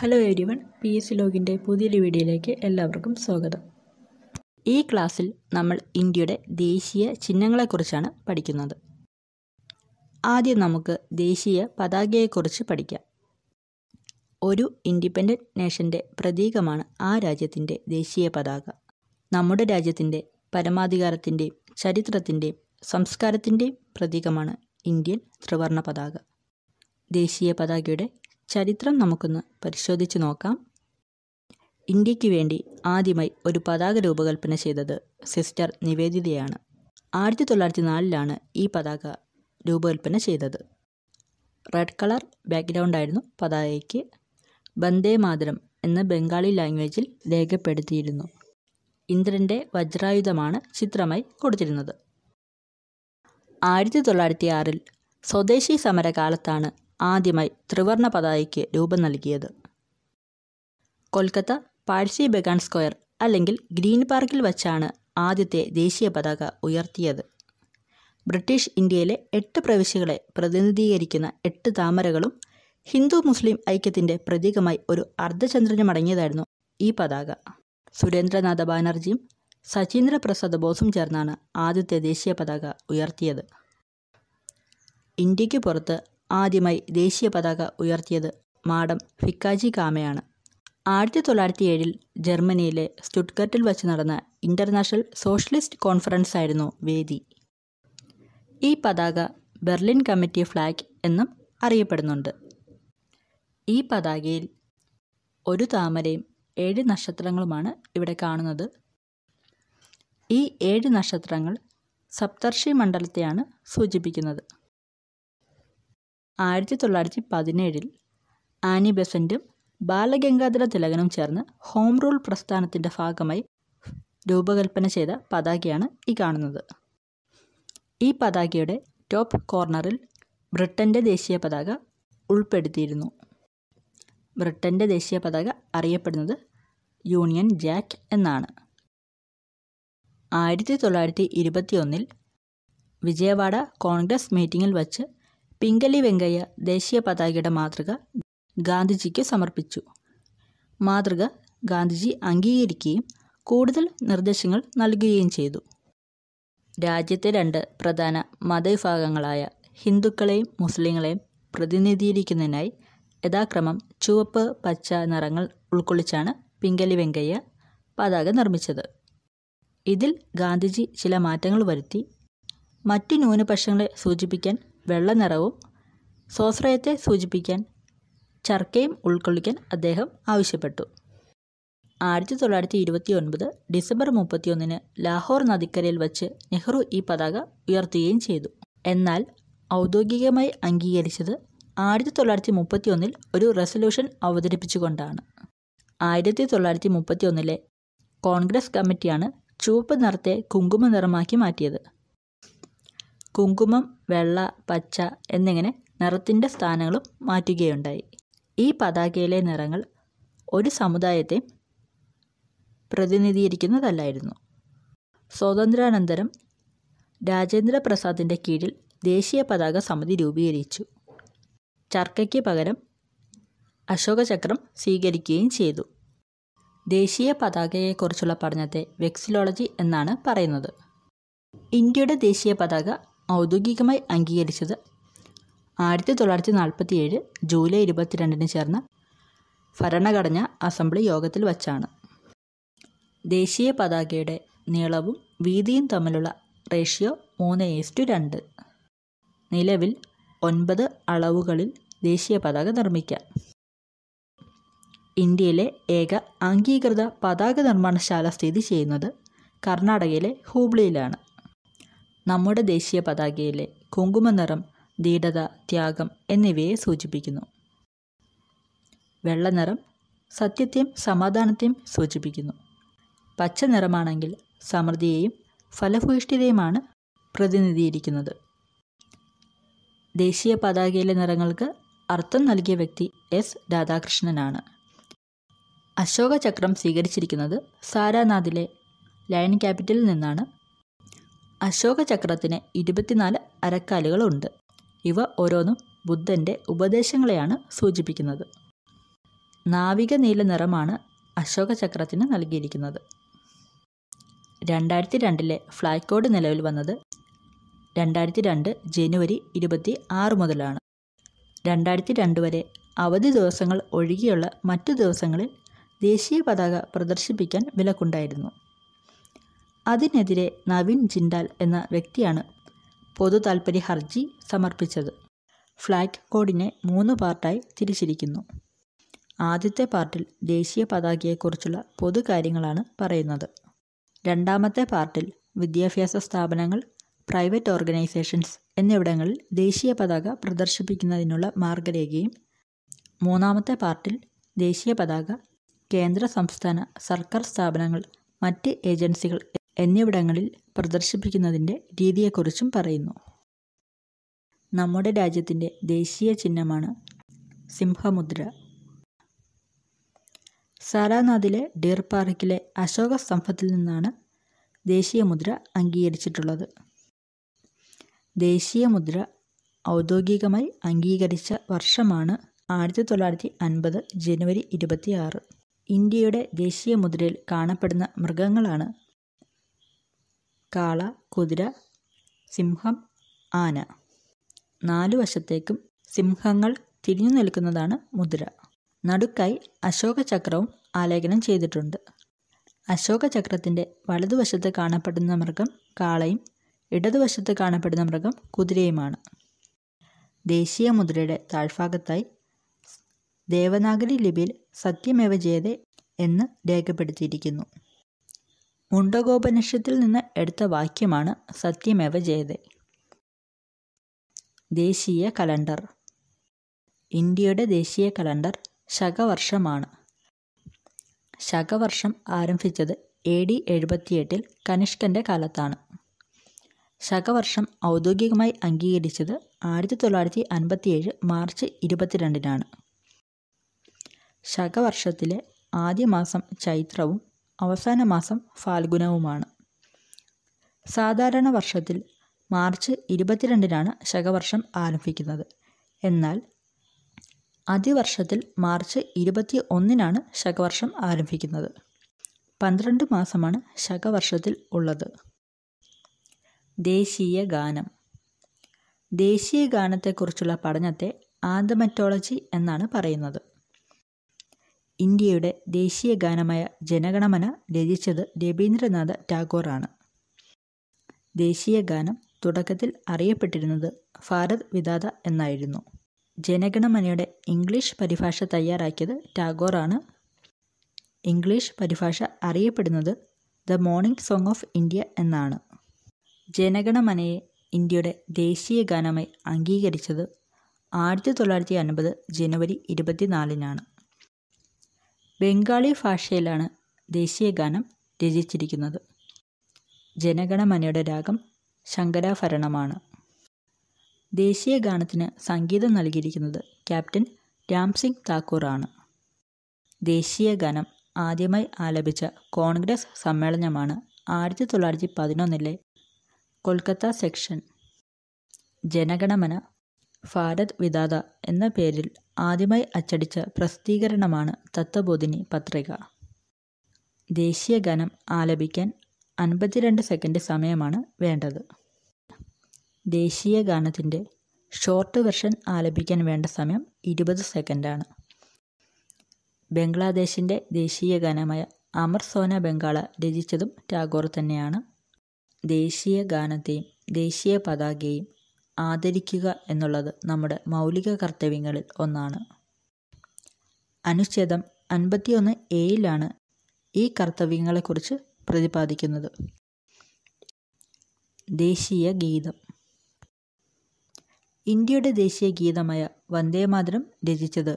hello എരി one P S ലോഗിൻ്റെ പുതിയൊരു വീഡിയോയിലേക്ക് എല്ലാവർക്കും സ്വാഗതം ഈ ക്ലാസ്സിൽ നമ്മൾ ഇന്ത്യയുടെ ദേശീയ ചിഹ്നങ്ങളെക്കുറിച്ചാണ് പഠിക്കുന്നത് ആദ്യം നമുക്ക് ദേശീയ പതാകയെക്കുറിച്ച് പഠിക്കാം ഒരു ഇൻഡിപെൻഡൻറ്റ് നേഷൻ്റെ പ്രതീകമാണ് ആ രാജ്യത്തിൻ്റെ ദേശീയ പതാക നമ്മുടെ രാജ്യത്തിൻ്റെ പരമാധികാരത്തിൻ്റെയും ചരിത്രത്തിൻ്റെയും സംസ്കാരത്തിൻ്റെയും പ്രതീകമാണ് ഇന്ത്യൻ ത്രിവർണ പതാക ദേശീയ പതാകയുടെ ചരിത്രം നമുക്കൊന്ന് പരിശോധിച്ച് നോക്കാം ഇന്ത്യക്ക് വേണ്ടി ആദ്യമായി ഒരു പതാക രൂപകൽപ്പന ചെയ്തത് സിസ്റ്റർ നിവേദിതയാണ് ആയിരത്തി തൊള്ളായിരത്തി നാലിലാണ് ഈ പതാക രൂപകൽപ്പന ചെയ്തത് റെഡ് കളർ ബാക്ക്ഗ്രൗണ്ടായിരുന്നു പതാകയ്ക്ക് ബന്ദേ മാതരം എന്ന് ബംഗാളി ലാംഗ്വേജിൽ രേഖപ്പെടുത്തിയിരുന്നു ഇന്ദ്രൻ്റെ വജ്രായുധമാണ് ചിത്രമായി കൊടുത്തിരുന്നത് ആയിരത്തി തൊള്ളായിരത്തി ആറിൽ സ്വദേശി സമരകാലത്താണ് ആദ്യമായി ത്രിവർണ പതാകയ്ക്ക് രൂപം നൽകിയത് കൊൽക്കത്ത പാഴ്സി ബഗാൻ സ്ക്വയർ അല്ലെങ്കിൽ ഗ്രീൻ പാർക്കിൽ വച്ചാണ് ആദ്യത്തെ ദേശീയ പതാക ഉയർത്തിയത് ബ്രിട്ടീഷ് ഇന്ത്യയിലെ എട്ട് പ്രവിശ്യകളെ പ്രതിനിധീകരിക്കുന്ന എട്ട് താമരകളും ഹിന്ദു മുസ്ലിം ഐക്യത്തിൻ്റെ പ്രതീകമായി ഒരു അർദ്ധചന്ദ്രനുമടങ്ങിയതായിരുന്നു ഈ പതാക സുരേന്ദ്രനാഥ ബാനർജിയും സചീന്ദ്ര ബോസും ചേർന്നാണ് ആദ്യത്തെ ദേശീയ പതാക ഉയർത്തിയത് ഇന്ത്യക്ക് പുറത്ത് ആദ്യമായി ദേശീയ പതാക ഉയർത്തിയത് മാഡം ഫിക്കാജി കാമയാണ് ആയിരത്തി തൊള്ളായിരത്തി ഏഴിൽ ജർമ്മനിയിലെ സ്റ്റുട്ട്ഗർട്ടിൽ വച്ച് നടന്ന ഇൻ്റർനാഷണൽ സോഷ്യലിസ്റ്റ് കോൺഫറൻസ് ആയിരുന്നു വേദി ഈ പതാക ബെർലിൻ കമ്മിറ്റി ഫ്ലാഗ് എന്നും അറിയപ്പെടുന്നുണ്ട് ഈ പതാകയിൽ ഒരു താമരയും ഏഴ് നക്ഷത്രങ്ങളുമാണ് ഇവിടെ കാണുന്നത് ഈ ഏഴ് നക്ഷത്രങ്ങൾ സപ്തർഷി മണ്ഡലത്തെയാണ് സൂചിപ്പിക്കുന്നത് ആയിരത്തി തൊള്ളായിരത്തി പതിനേഴിൽ ആനി ബെസൻറ്റും ബാലഗംഗാധര തിലകനും ചേർന്ന് ഹോം റൂൾ പ്രസ്ഥാനത്തിൻ്റെ ഭാഗമായി രൂപകൽപ്പന ചെയ്ത പതാകയാണ് ഈ കാണുന്നത് ഈ പതാകയുടെ ടോപ്പ് കോർണറിൽ ബ്രിട്ടൻ്റെ ദേശീയ പതാക ഉൾപ്പെടുത്തിയിരുന്നു ബ്രിട്ടൻ്റെ ദേശീയ പതാക അറിയപ്പെടുന്നത് യൂണിയൻ ജാക്ക് എന്നാണ് ആയിരത്തി തൊള്ളായിരത്തി ഇരുപത്തിയൊന്നിൽ വിജയവാഡ കോൺഗ്രസ് മീറ്റിങ്ങിൽ വച്ച് പിങ്കലി വെങ്കയ്യ ദേശീയ പതാകയുടെ മാതൃക ഗാന്ധിജിക്ക് സമർപ്പിച്ചു മാതൃക ഗാന്ധിജി അംഗീകരിക്കുകയും കൂടുതൽ നിർദ്ദേശങ്ങൾ നൽകുകയും ചെയ്തു രാജ്യത്തെ രണ്ട് പ്രധാന മതവിഭാഗങ്ങളായ ഹിന്ദുക്കളെയും മുസ്ലിങ്ങളെയും പ്രതിനിധീകരിക്കുന്നതിനായി യഥാക്രമം ചുവപ്പ് പച്ച നിറങ്ങൾ ഉൾക്കൊള്ളിച്ചാണ് പിങ്കലി വെങ്കയ്യ പതാക നിർമ്മിച്ചത് ഇതിൽ ഗാന്ധിജി ചില മാറ്റങ്ങൾ വരുത്തി മറ്റു ന്യൂനപക്ഷങ്ങളെ സൂചിപ്പിക്കാൻ വെള്ള നിറവും സ്വാശ്രയത്തെ സൂചിപ്പിക്കാൻ ചർക്കയും ഉൾക്കൊള്ളിക്കാൻ അദ്ദേഹം ആവശ്യപ്പെട്ടു ആയിരത്തി തൊള്ളായിരത്തി ഇരുപത്തി ഒൻപത് ഡിസംബർ മുപ്പത്തിയൊന്നിന് ലാഹോർ നദിക്കരയിൽ വച്ച് നെഹ്റു ഈ പതാക ഉയർത്തുകയും ചെയ്തു എന്നാൽ ഔദ്യോഗികമായി അംഗീകരിച്ചത് ആയിരത്തി തൊള്ളായിരത്തി മുപ്പത്തിയൊന്നിൽ ഒരു റെസൊല്യൂഷൻ അവതരിപ്പിച്ചുകൊണ്ടാണ് ആയിരത്തി തൊള്ളായിരത്തി മുപ്പത്തിയൊന്നിലെ കോൺഗ്രസ് കമ്മിറ്റിയാണ് ചുവപ്പ് നിറത്തെ കുങ്കുമ നിറമാക്കി മാറ്റിയത് കുങ്കുമം വെള്ള പച്ച എന്നിങ്ങനെ നിറത്തിൻ്റെ സ്ഥാനങ്ങളും മാറ്റുകയുണ്ടായി ഈ പതാകയിലെ നിറങ്ങൾ ഒരു സമുദായത്തെ പ്രതിനിധീകരിക്കുന്നതല്ലായിരുന്നു സ്വാതന്ത്ര്യാനന്തരം രാജേന്ദ്ര പ്രസാദിൻ്റെ കീഴിൽ ദേശീയ പതാക സമിതി രൂപീകരിച്ചു ചർക്കയ്ക്ക് പകരം അശോകചക്രം സ്വീകരിക്കുകയും ചെയ്തു ദേശീയ പതാകയെക്കുറിച്ചുള്ള പഠനത്തെ വെക്സിലോളജി എന്നാണ് പറയുന്നത് ഇന്ത്യയുടെ ദേശീയ പതാക ഔദ്യോഗികമായി അംഗീകരിച്ചത് ആയിരത്തി തൊള്ളായിരത്തി നാൽപ്പത്തി ഏഴ് ജൂലൈ ഇരുപത്തിരണ്ടിന് ചേർന്ന ഭരണഘടന അസംബ്ലി യോഗത്തിൽ വച്ചാണ് ദേശീയ പതാകയുടെ നീളവും വീതിയും തമ്മിലുള്ള റേഷ്യോ മൂന്ന് ഏസ്റ്റു രണ്ട് നിലവിൽ ഒൻപത് അളവുകളിൽ ദേശീയ പതാക നിർമ്മിക്കാം ഇന്ത്യയിലെ ഏക അംഗീകൃത പതാക നിർമ്മാണശാല സ്ഥിതി ചെയ്യുന്നത് കർണാടകയിലെ ഹൂബ്ലിയിലാണ് നമ്മുടെ ദേശീയ പതാകയിലെ കുങ്കുമനിറം ധീടത ത്യാഗം എന്നിവയെ സൂചിപ്പിക്കുന്നു വെള്ളനിറം സത്യത്തെയും സമാധാനത്തെയും സൂചിപ്പിക്കുന്നു പച്ച നിറമാണെങ്കിൽ സമൃദ്ധിയെയും ഫലഭൂയിഷ്ഠിതയുമാണ് പ്രതിനിധീകരിക്കുന്നത് ദേശീയ പതാകയിലെ നിറങ്ങൾക്ക് അർത്ഥം നൽകിയ വ്യക്തി എസ് രാധാകൃഷ്ണനാണ് അശോക ചക്രം സ്വീകരിച്ചിരിക്കുന്നത് സാരാനാഥിലെ ലയൺ ക്യാപിറ്റലിൽ നിന്നാണ് അശോക ചക്രത്തിന് ഇരുപത്തിനാല് അരക്കാലുകളുണ്ട് ഇവ ഓരോന്നും ബുദ്ധൻ്റെ ഉപദേശങ്ങളെയാണ് സൂചിപ്പിക്കുന്നത് നാവിക നീല നിറമാണ് അശോക ചക്രത്തിന് നൽകിയിരിക്കുന്നത് രണ്ടായിരത്തി രണ്ടിലെ ഫ്ലൈക്കോഡ് നിലവിൽ വന്നത് രണ്ടായിരത്തി രണ്ട് ജനുവരി ഇരുപത്തി ആറ് മുതലാണ് രണ്ടായിരത്തി രണ്ട് വരെ അവധി ദിവസങ്ങൾ ഒഴികെയുള്ള മറ്റു ദിവസങ്ങളിൽ ദേശീയ പതാക പ്രദർശിപ്പിക്കാൻ വിലക്കുണ്ടായിരുന്നു അതിനെതിരെ നവീൻ ജിൻഡാൽ എന്ന വ്യക്തിയാണ് പൊതു താൽപ്പര്യ ഹർജി സമർപ്പിച്ചത് ഫ്ളാറ്റ് കോഡിനെ മൂന്ന് പാർട്ടായി തിരിച്ചിരിക്കുന്നു ആദ്യത്തെ പാർട്ടിൽ ദേശീയ പതാകയെക്കുറിച്ചുള്ള പൊതുകാര്യങ്ങളാണ് പറയുന്നത് രണ്ടാമത്തെ പാർട്ടിൽ വിദ്യാഭ്യാസ സ്ഥാപനങ്ങൾ പ്രൈവറ്റ് ഓർഗനൈസേഷൻസ് എന്നിവിടങ്ങളിൽ ദേശീയ പതാക പ്രദർശിപ്പിക്കുന്നതിനുള്ള മാർഗരേഖയും മൂന്നാമത്തെ പാർട്ടിൽ ദേശീയ പതാക കേന്ദ്ര സംസ്ഥാന സർക്കാർ സ്ഥാപനങ്ങൾ മറ്റ് ഏജൻസികൾ എന്നിവിടങ്ങളിൽ പ്രദർശിപ്പിക്കുന്നതിൻ്റെ രീതിയെക്കുറിച്ചും പറയുന്നു നമ്മുടെ രാജ്യത്തിൻ്റെ ദേശീയ ചിഹ്നമാണ് സിംഹമുദ്ര സാരാനാഥിലെ ഡിയർ പാർക്കിലെ അശോക സ്തംഭത്തിൽ നിന്നാണ് ദേശീയ മുദ്ര അംഗീകരിച്ചിട്ടുള്ളത് ദേശീയ മുദ്ര ഔദ്യോഗികമായി അംഗീകരിച്ച വർഷമാണ് ആയിരത്തി തൊള്ളായിരത്തി അൻപത് ജനുവരി ഇരുപത്തിയാറ് ഇന്ത്യയുടെ ദേശീയ മുദ്രയിൽ കാണപ്പെടുന്ന മൃഗങ്ങളാണ് കാള കുതിര സിംഹം ആന നാലു വശത്തേക്കും സിംഹങ്ങൾ തിരിഞ്ഞു നിൽക്കുന്നതാണ് മുദ്ര നടുക്കായി അശോക ചക്രവും ആലേഖനം ചെയ്തിട്ടുണ്ട് അശോക ചക്രത്തിൻ്റെ വലതുവശത്ത് കാണപ്പെടുന്ന മൃഗം കാളയും ഇടതുവശത്ത് കാണപ്പെടുന്ന മൃഗം കുതിരയുമാണ് ദേശീയ മുദ്രയുടെ താഴ്ഭാഗത്തായി ദേവനാഗരി ലിപിയിൽ സത്യമേവ ജയതേ എന്ന് രേഖപ്പെടുത്തിയിരിക്കുന്നു മുണ്ടകോപനിഷത്തിൽ നിന്ന് എടുത്ത വാക്യമാണ് സത്യമേവ ജയതേ ദേശീയ കലണ്ടർ ഇന്ത്യയുടെ ദേശീയ കലണ്ടർ ശകവർഷമാണ് ശകവർഷം ആരംഭിച്ചത് എ ഡി എഴുപത്തിയെട്ടിൽ കനിഷ്കൻ്റെ കാലത്താണ് ശകവർഷം ഔദ്യോഗികമായി അംഗീകരിച്ചത് ആയിരത്തി തൊള്ളായിരത്തി അൻപത്തിയേഴ് മാർച്ച് ഇരുപത്തിരണ്ടിനാണ് ശകവർഷത്തിലെ ആദ്യ മാസം ചൈത്രവും അവസാന മാസം ഫാൽഗുനവുമാണ് സാധാരണ വർഷത്തിൽ മാർച്ച് ഇരുപത്തിരണ്ടിനാണ് ശകവർഷം ആരംഭിക്കുന്നത് എന്നാൽ അതിവർഷത്തിൽ മാർച്ച് ഇരുപത്തി ഒന്നിനാണ് ശകവർഷം ആരംഭിക്കുന്നത് പന്ത്രണ്ട് മാസമാണ് ശകവർഷത്തിൽ ഉള്ളത് ദേശീയ ഗാനം ദേശീയ ഗാനത്തെക്കുറിച്ചുള്ള പഠനത്തെ ആന്തമറ്റോളജി എന്നാണ് പറയുന്നത് ഇന്ത്യയുടെ ദേശീയ ഗാനമായ ജനഗണമന രചിച്ചത് രവീന്ദ്രനാഥ ടാഗോറാണ് ദേശീയ ഗാനം തുടക്കത്തിൽ അറിയപ്പെട്ടിരുന്നത് ഭാരത് വിദാത എന്നായിരുന്നു ജനഗണമനയുടെ ഇംഗ്ലീഷ് പരിഭാഷ തയ്യാറാക്കിയത് ടാഗോറാണ് ഇംഗ്ലീഷ് പരിഭാഷ അറിയപ്പെടുന്നത് the morning song of India എന്നാണ് ജനഗണമനയെ ഇന്ത്യയുടെ ദേശീയ ഗാനമായി അംഗീകരിച്ചത് ആയിരത്തി തൊള്ളായിരത്തി അൻപത് ജനുവരി ഇരുപത്തിനാലിനാണ് ബംഗാളി ഭാഷയിലാണ് ദേശീയഗാനം രചിച്ചിരിക്കുന്നത് ജനഗണമനയുടെ രാഗം ശങ്കരാഭരണമാണ് ദേശീയഗാനത്തിന് സംഗീതം നൽകിയിരിക്കുന്നത് ക്യാപ്റ്റൻ രാംസിംഗ് താക്കൂറാണ് ദേശീയഗാനം ആദ്യമായി ആലപിച്ച കോൺഗ്രസ് സമ്മേളനമാണ് ആയിരത്തി തൊള്ളായിരത്തി പതിനൊന്നിലെ കൊൽക്കത്ത സെക്ഷൻ ജനഗണമന ഭാരത് വിദാത എന്ന പേരിൽ ആദ്യമായി അച്ചടിച്ച പ്രസിദ്ധീകരണമാണ് തത്വബോധിനി പത്രിക ദേശീയഗാനം ആലപിക്കാൻ അൻപത്തിരണ്ട് സെക്കൻഡ് സമയമാണ് വേണ്ടത് ഗാനത്തിൻ്റെ ഷോർട്ട് വെർഷൻ ആലപിക്കാൻ വേണ്ട സമയം ഇരുപത് സെക്കൻഡാണ് ബംഗ്ലാദേശിൻ്റെ ദേശീയ ഗാനമായ അമർ സോന ബംഗാള രചിച്ചതും ടാഗോർ തന്നെയാണ് ദേശീയ ഗാനത്തെയും ദേശീയ പതാകയും ആദരിക്കുക എന്നുള്ളത് നമ്മുടെ മൗലിക കർത്തവ്യങ്ങളിൽ ഒന്നാണ് അനുച്ഛേദം അൻപത്തിയൊന്ന് എയിലാണ് ഈ കർത്തവ്യങ്ങളെക്കുറിച്ച് പ്രതിപാദിക്കുന്നത് ദേശീയ ഗീതം ഇന്ത്യയുടെ ദേശീയ ഗീതമായ വന്ദേമാതരം രചിച്ചത്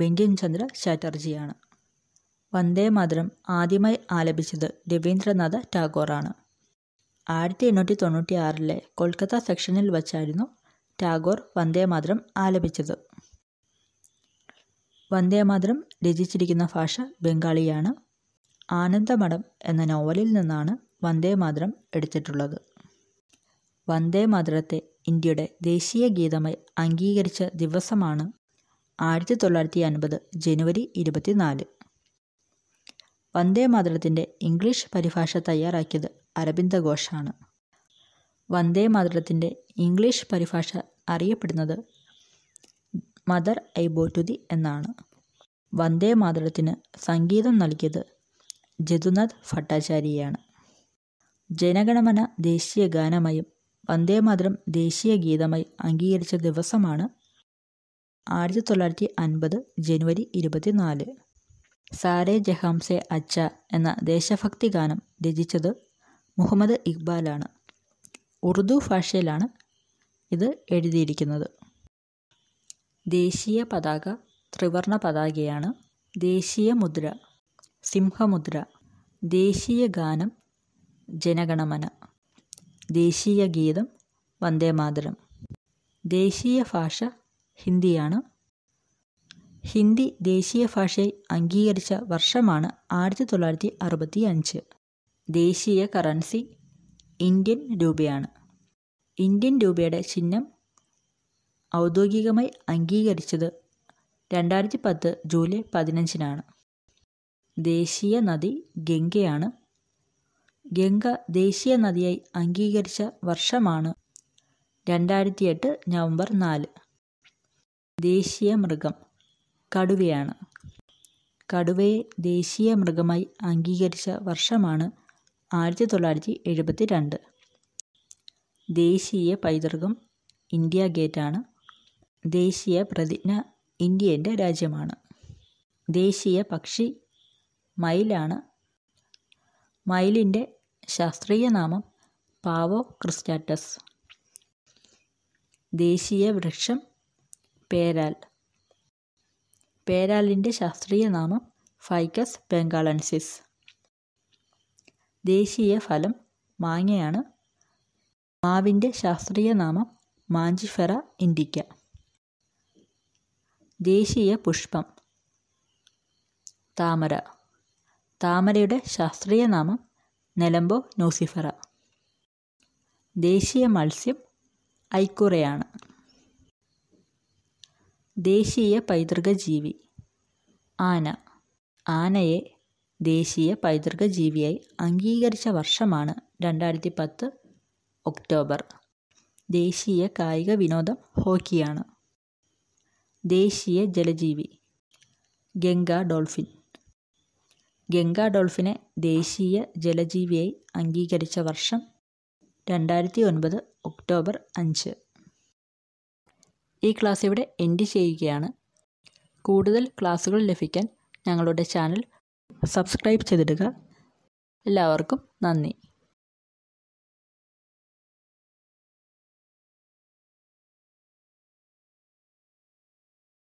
ബങ്കിം ചന്ദ്ര ചാറ്റർജിയാണ് വന്ദേമാതരം ആദ്യമായി ആലപിച്ചത് രവീന്ദ്രനാഥ ടാഗോറാണ് ആയിരത്തി എണ്ണൂറ്റി തൊണ്ണൂറ്റി ആറിലെ കൊൽക്കത്ത സെക്ഷനിൽ വച്ചായിരുന്നു ടാഗോർ വന്ദേമാതരം ആലപിച്ചത് വന്ദേമാതരം രചിച്ചിരിക്കുന്ന ഭാഷ ബംഗാളിയാണ് ആനന്ദമഠം എന്ന നോവലിൽ നിന്നാണ് വന്ദേമാതരം എടുത്തിട്ടുള്ളത് വന്ദേമാതരത്തെ ഇന്ത്യയുടെ ദേശീയ ഗീതമായി അംഗീകരിച്ച ദിവസമാണ് ആയിരത്തി തൊള്ളായിരത്തി അൻപത് ജനുവരി ഇരുപത്തിനാല് വന്ദേമാതരത്തിൻ്റെ ഇംഗ്ലീഷ് പരിഭാഷ തയ്യാറാക്കിയത് അരബിന്ദ ഘോഷാണ് വന്ദേ മാതൃത്തിൻ്റെ ഇംഗ്ലീഷ് പരിഭാഷ അറിയപ്പെടുന്നത് മദർ ഐ ബോറ്റുതി എന്നാണ് വന്ദേ മാതരത്തിന് സംഗീതം നൽകിയത് ജതുനാഥ് ഭട്ടാചാര്യയാണ് ജനഗണമന ദേശീയ ഗാനമായും വന്ദേമാതരം ദേശീയ ഗീതമായി അംഗീകരിച്ച ദിവസമാണ് ആയിരത്തി തൊള്ളായിരത്തി അൻപത് ജനുവരി ഇരുപത്തിനാല് സാരേ ജഹാംസെ അച്ച എന്ന ദേശഭക്തി ഗാനം രചിച്ചത് മുഹമ്മദ് ഇക്ബാലാണ് ഉറുദു ഭാഷയിലാണ് ഇത് എഴുതിയിരിക്കുന്നത് ദേശീയ പതാക ത്രിവർണ പതാകയാണ് ദേശീയ മുദ്ര സിംഹമുദ്ര ദേശീയ ഗാനം ജനഗണമന ദേശീയ ഗീതം വന്ദേമാതരം ദേശീയ ഭാഷ ഹിന്ദിയാണ് ഹിന്ദി ദേശീയ ഭാഷയായി അംഗീകരിച്ച വർഷമാണ് ആയിരത്തി തൊള്ളായിരത്തി അറുപത്തി അഞ്ച് ദേശീയ കറൻസി ഇന്ത്യൻ രൂപയാണ് ഇന്ത്യൻ രൂപയുടെ ചിഹ്നം ഔദ്യോഗികമായി അംഗീകരിച്ചത് രണ്ടായിരത്തി പത്ത് ജൂലൈ പതിനഞ്ചിനാണ് ദേശീയ നദി ഗംഗയാണ് ഗംഗ ദേശീയ നദിയായി അംഗീകരിച്ച വർഷമാണ് രണ്ടായിരത്തി എട്ട് നവംബർ നാല് ദേശീയ മൃഗം കടുവയാണ് കടുവയെ ദേശീയ മൃഗമായി അംഗീകരിച്ച വർഷമാണ് ആയിരത്തി തൊള്ളായിരത്തി എഴുപത്തി രണ്ട് ദേശീയ പൈതൃകം ഇന്ത്യ ഗേറ്റാണ് ദേശീയ പ്രതിജ്ഞ ഇന്ത്യൻ്റെ രാജ്യമാണ് ദേശീയ പക്ഷി മയിലാണ് മയിലിൻ്റെ ശാസ്ത്രീയ നാമം പാവോ ക്രിസ്റ്റാറ്റസ് ദേശീയ വൃക്ഷം പേരാൽ പേരാലിൻ്റെ ശാസ്ത്രീയ നാമം ഫൈക്കസ് ബംഗാളൻസിസ് ദേശീയ ഫലം മാങ്ങയാണ് മാവിൻ്റെ ശാസ്ത്രീയ നാമം മാഞ്ചിഫെറ ഇൻഡിക്ക ദേശീയ പുഷ്പം താമര താമരയുടെ ശാസ്ത്രീയ നാമം നെലമ്പോ നോസിഫറ ദേശീയ മത്സ്യം ഐക്കുറയാണ് ദേശീയ പൈതൃക ജീവി ആന ആനയെ ദേശീയ പൈതൃക ജീവിയായി അംഗീകരിച്ച വർഷമാണ് രണ്ടായിരത്തി പത്ത് ഒക്ടോബർ ദേശീയ കായിക വിനോദം ഹോക്കിയാണ് ദേശീയ ജലജീവി ഗംഗ ഡോൾഫിൻ ഗംഗ ഡോൾഫിനെ ദേശീയ ജലജീവിയായി അംഗീകരിച്ച വർഷം രണ്ടായിരത്തി ഒൻപത് ഒക്ടോബർ അഞ്ച് ഈ ക്ലാസ് ഇവിടെ എൻഡ് ചെയ്യുകയാണ് കൂടുതൽ ക്ലാസ്സുകൾ ലഭിക്കാൻ ഞങ്ങളുടെ ചാനൽ സബ്സ്ക്രൈബ് ചെയ്തിടുക എല്ലാവർക്കും നന്ദി